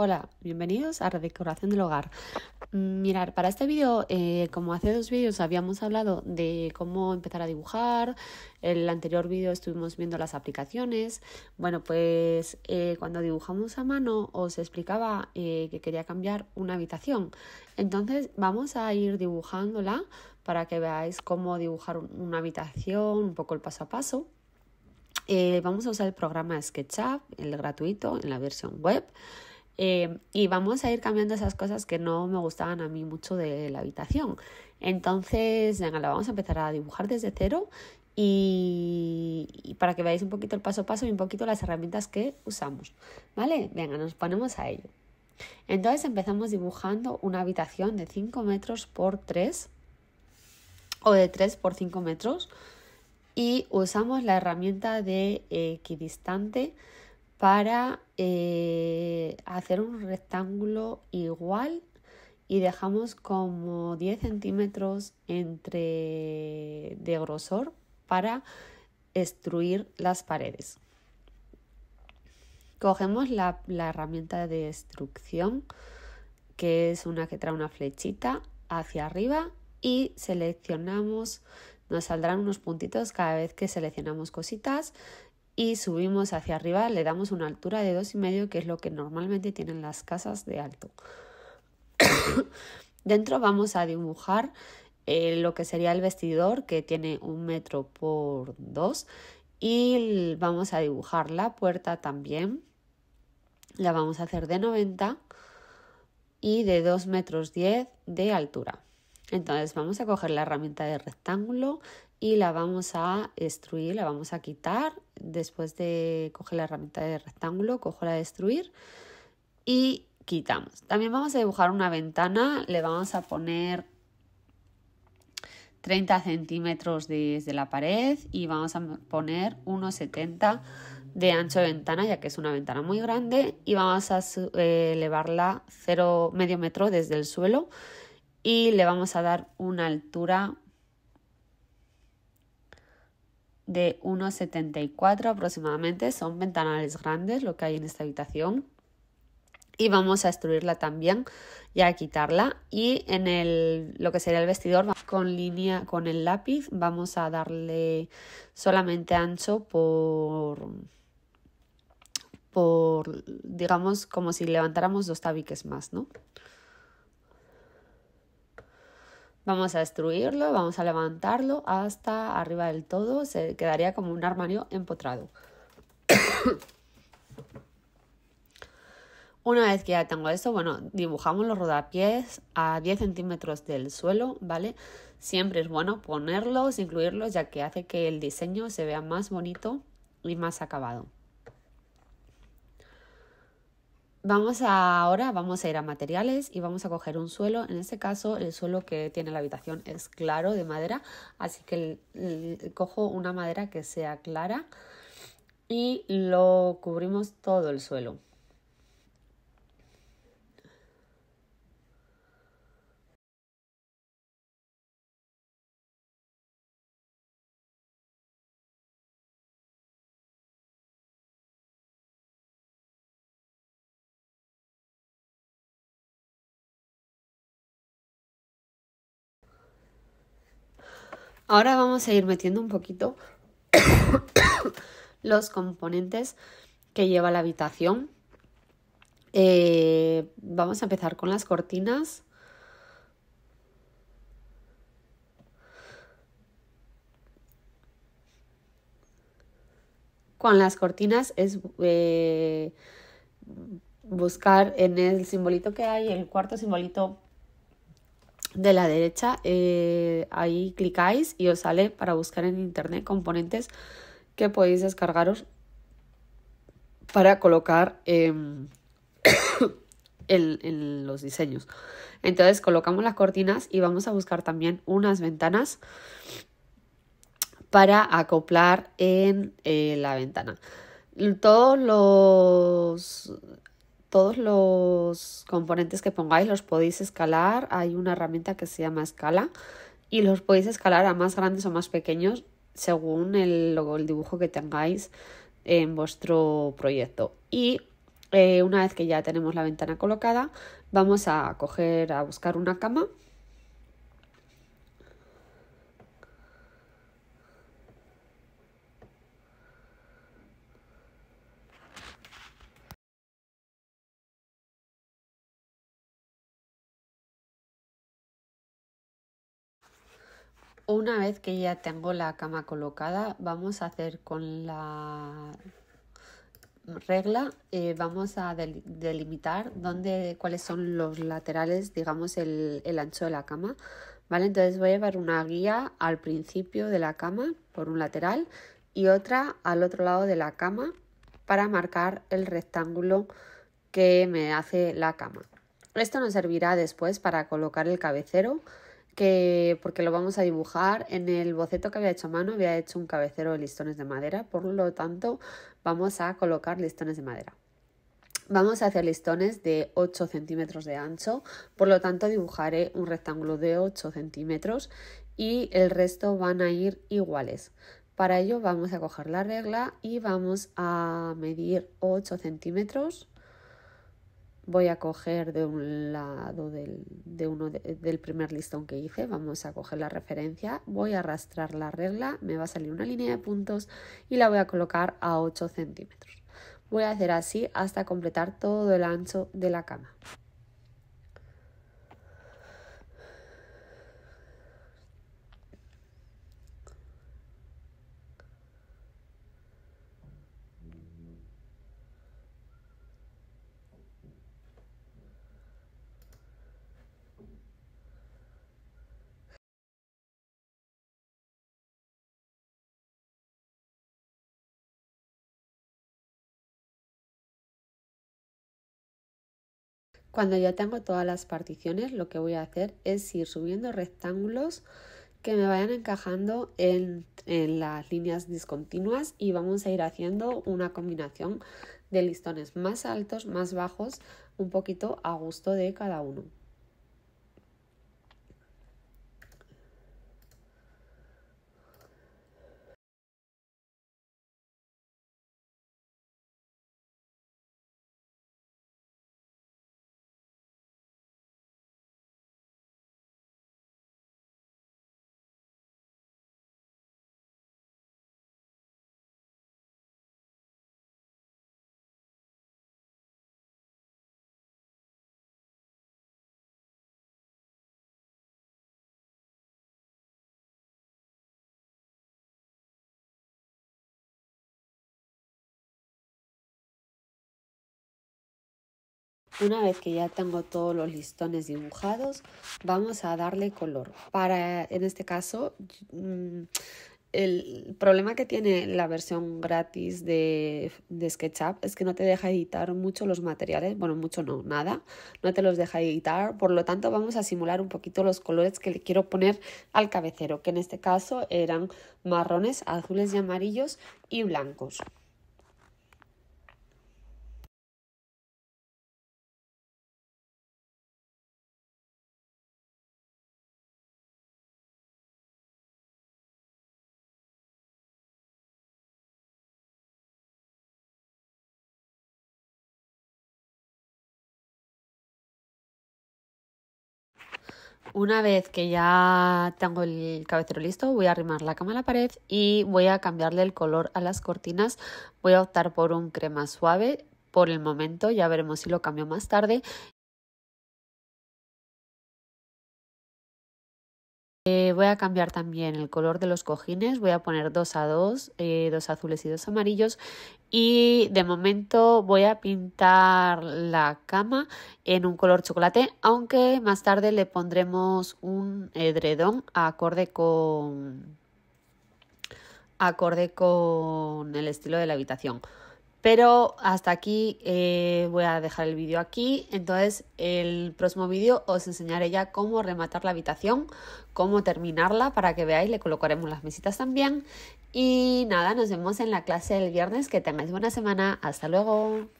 Hola, bienvenidos a Redecoración del Hogar. Mm, Mirar, para este vídeo, eh, como hace dos vídeos habíamos hablado de cómo empezar a dibujar, En el anterior vídeo estuvimos viendo las aplicaciones, bueno, pues eh, cuando dibujamos a mano os explicaba eh, que quería cambiar una habitación. Entonces vamos a ir dibujándola para que veáis cómo dibujar una habitación, un poco el paso a paso. vamos a usar el programa SketchUp, el gratuito, en la versión web. Em, y vamos a ir cambiando esas cosas que no me gustaban a mí mucho de la habitación. Entonces, venga, la vamos a empezar a dibujar desde cero y, para que veáis un poquito el paso a paso y un poquito las herramientas que usamos. ¿Vale? Venga, nos ponemos a ello. Entonces empezamos dibujando una habitación de 5 metros por 3 o de 3 por 5 metros y usamos la herramienta de equidistante para eh, hacer un rectángulo igual y dejamos como 10 centímetros entre de grosor para estruir las paredes. Cogemos la, herramienta de destrucción que es una que trae una flechita hacia arriba y seleccionamos, nos saldrán unos puntitos cada vez que seleccionamos cositas y subimos hacia arriba, le damos una altura de dos y medio, que es lo que normalmente tienen las casas de alto. Dentro vamos a dibujar eh, lo que sería el vestidor, que tiene un metro por dos, y vamos a dibujar la puerta también. La vamos a hacer de 90 y de 2 metros 10 de altura. Entonces vamos a coger la herramienta de rectángulo y la vamos a destruir, la vamos a quitar. Después de coger la herramienta de rectángulo, cojo la destruir y quitamos. También vamos a dibujar una ventana, le vamos a poner 30 centímetros desde la pared y vamos a poner 1,70 de ancho de ventana, ya que es una ventana muy grande, y vamos a eh, elevarla 0, medio metro desde el suelo y le vamos a dar una altura de 1,74 aproximadamente, son ventanales grandes lo que hay en esta habitación. Y vamos a destruirla también y a quitarla. Y en el, lo que sería el vestidor con línea, con el lápiz, vamos a darle solamente ancho por, por digamos, como si levantáramos dos tabiques más, ¿no? Vamos a destruirlo, vamos a levantarlo hasta arriba del todo, se quedaría como un armario empotrado. Una vez que ya tengo esto, bueno, dibujamos los rodapiés a 10 centímetros del suelo, ¿vale? Siempre es bueno ponerlos, incluirlos, ya que hace que el diseño se vea más bonito y más acabado. Vamos ahora vamos a ir a materiales y vamos a coger un suelo. En este caso, el suelo que tiene la habitación es claro de madera, así que cojo una madera que sea clara y lo cubrimos todo el suelo. Ahora vamos a ir metiendo un poquito los componentes que lleva la habitación. Eh, vamos a empezar con las cortinas. Con las cortinas es eh, buscar en el simbolito que hay, el cuarto simbolito de la derecha, eh, ahí clicáis y os sale para buscar en internet componentes que podéis descargaros para colocar em, en, los diseños. Entonces colocamos las cortinas y vamos a buscar también unas ventanas para acoplar en eh, la ventana todos los todos los componentes que pongáis los podéis escalar. Hay una herramienta que se llama escala y los podéis escalar a más grandes o más pequeños según el, dibujo que tengáis en vuestro proyecto. Y eh, una vez que ya tenemos la ventana colocada, vamos a coger, a buscar una cama Una vez que ya tengo la cama colocada, vamos a hacer con la regla, eh, vamos a delimitar dónde, cuáles son los laterales, digamos, el, el ancho de la cama. ¿Vale? Entonces voy a llevar una guía al principio de la cama por un lateral y otra al otro lado de la cama para marcar el rectángulo que me hace la cama. Esto nos servirá después para colocar el cabecero que porque lo vamos a dibujar. En el boceto que había hecho a mano había hecho un cabecero de listones de madera, por lo tanto vamos a colocar listones de madera. Vamos a hacer listones de 8 centímetros de ancho, por lo tanto dibujaré un rectángulo de 8 centímetros y el resto van a ir iguales. Para ello vamos a coger la regla y vamos a medir 8 centímetros voy a coger de un lado del, de uno del primer listón que hice, vamos a coger la referencia, voy a arrastrar la regla, me va a salir una línea de puntos y la voy a colocar a 8 centímetros. Voy a hacer así hasta completar todo el ancho de la cama. Cuando ya tengo todas las particiones, lo que voy a hacer es ir subiendo rectángulos que me vayan encajando en, en, las líneas discontinuas y vamos a ir haciendo una combinación de listones más altos, más bajos, un poquito a gusto de cada uno. Una vez que ya tengo todos los listones dibujados, vamos a darle color. Para, en este caso, mm, el problema que tiene la versión gratis de, de SketchUp es que no te deja editar mucho los materiales, bueno, mucho no, nada, no te los deja editar, por lo tanto vamos a simular un poquito los colores que le quiero poner al cabecero, que en este caso eran marrones, azules y amarillos y blancos. una vez que ya tengo el cabecero listo, voy a arrimar la cama a la pared y voy a cambiarle el color a las cortinas. Voy a optar por un crema suave por el momento, ya veremos si lo cambio más tarde Eh, voy a cambiar también el color de los cojines, voy a poner dos a dos, eh, dos azules y dos amarillos y de momento voy a pintar la cama en un color chocolate, aunque más tarde le pondremos un edredón acorde con acorde con el estilo de la habitación. Pero hasta aquí eh, voy a dejar el vídeo aquí. Entonces el próximo vídeo os enseñaré ya cómo rematar la habitación, cómo terminarla para que veáis. Le colocaremos las mesitas también. Y nada, nos vemos en la clase del viernes. Que tengáis buena semana. Hasta luego.